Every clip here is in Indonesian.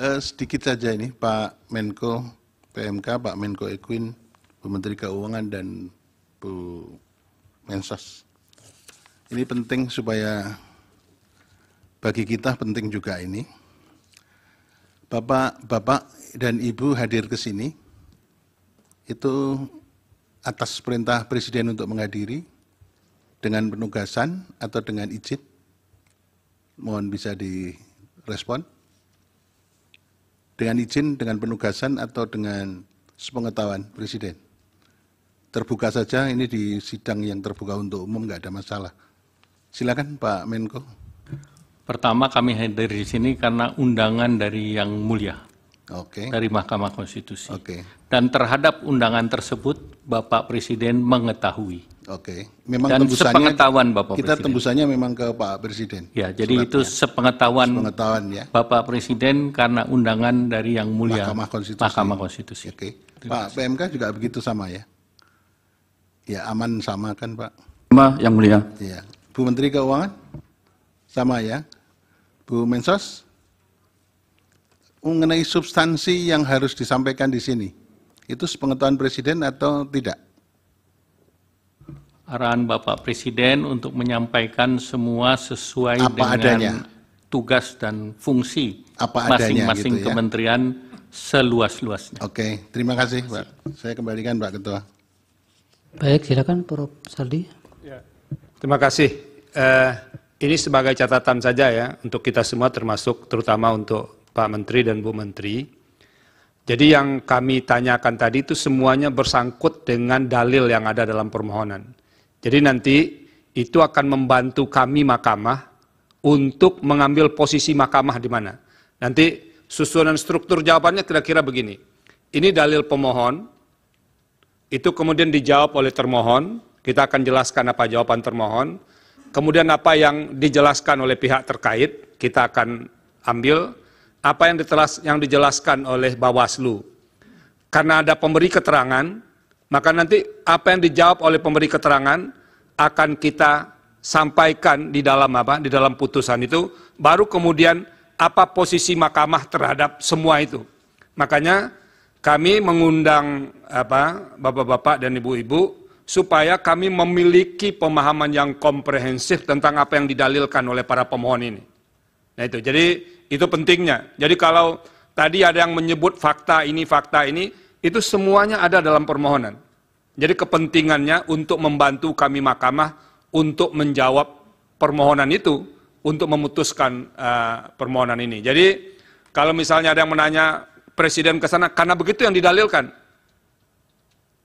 Eh, sedikit saja ini Pak Menko PMK, Pak Menko Equin, Bu Menteri Keuangan dan Bu Mensos. Ini penting supaya bagi kita penting juga ini. Bapak-bapak dan Ibu hadir ke sini itu atas perintah Presiden untuk menghadiri dengan penugasan atau dengan izin. Mohon bisa direspon. Dengan izin, dengan penugasan, atau dengan sepengetahuan Presiden? Terbuka saja, ini di sidang yang terbuka untuk umum, nggak ada masalah. Silakan Pak Menko. Pertama kami hadir di sini karena undangan dari Yang Mulia. Oke. Okay. Dari Mahkamah Konstitusi. Oke. Okay. Dan terhadap undangan tersebut, Bapak Presiden mengetahui. Oke, memang dan tembusannya, sepengetahuan Bapak kita Presiden. tembusannya memang ke Pak Presiden. Ya, jadi suratnya. itu sepengetahuan, sepengetahuan ya. Bapak Presiden karena undangan dari Yang Mulia Mahkamah Konstitusi. Mahkamah Konstitusi. Oke, Pak PMK juga begitu sama ya? Ya aman sama kan Pak? Sama Yang Mulia. Ya, Bu Menteri Keuangan sama ya. Bu Mensos mengenai substansi yang harus disampaikan di sini itu sepengetahuan Presiden atau tidak? arahan Bapak Presiden untuk menyampaikan semua sesuai Apa dengan adanya. tugas dan fungsi masing-masing gitu ya. kementerian seluas-luasnya. Oke, terima kasih, Pak. Saya kembalikan Pak Ketua. Baik, silakan Prof. Saldi. Ya, terima kasih. Uh, ini sebagai catatan saja ya untuk kita semua termasuk terutama untuk Pak Menteri dan Bu Menteri. Jadi yang kami tanyakan tadi itu semuanya bersangkut dengan dalil yang ada dalam permohonan. Jadi nanti itu akan membantu kami mahkamah untuk mengambil posisi mahkamah di mana. Nanti susunan struktur jawabannya kira-kira begini. Ini dalil pemohon, itu kemudian dijawab oleh termohon, kita akan jelaskan apa jawaban termohon. Kemudian apa yang dijelaskan oleh pihak terkait, kita akan ambil. Apa yang, yang dijelaskan oleh Bawaslu. Karena ada pemberi keterangan, maka nanti apa yang dijawab oleh pemberi keterangan akan kita sampaikan di dalam apa? Di dalam putusan itu baru kemudian apa posisi mahkamah terhadap semua itu. Makanya kami mengundang apa Bapak-bapak dan Ibu-ibu supaya kami memiliki pemahaman yang komprehensif tentang apa yang didalilkan oleh para pemohon ini. Nah itu, jadi itu pentingnya. Jadi kalau tadi ada yang menyebut fakta ini, fakta ini, itu semuanya ada dalam permohonan. Jadi kepentingannya untuk membantu kami mahkamah untuk menjawab permohonan itu, untuk memutuskan uh, permohonan ini. Jadi kalau misalnya ada yang menanya presiden ke sana, karena begitu yang didalilkan.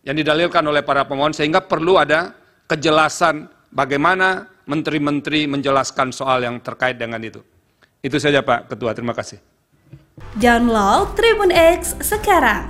Yang didalilkan oleh para pemohon sehingga perlu ada kejelasan bagaimana menteri-menteri menjelaskan soal yang terkait dengan itu. Itu saja Pak Ketua, terima kasih. Download Tribun X sekarang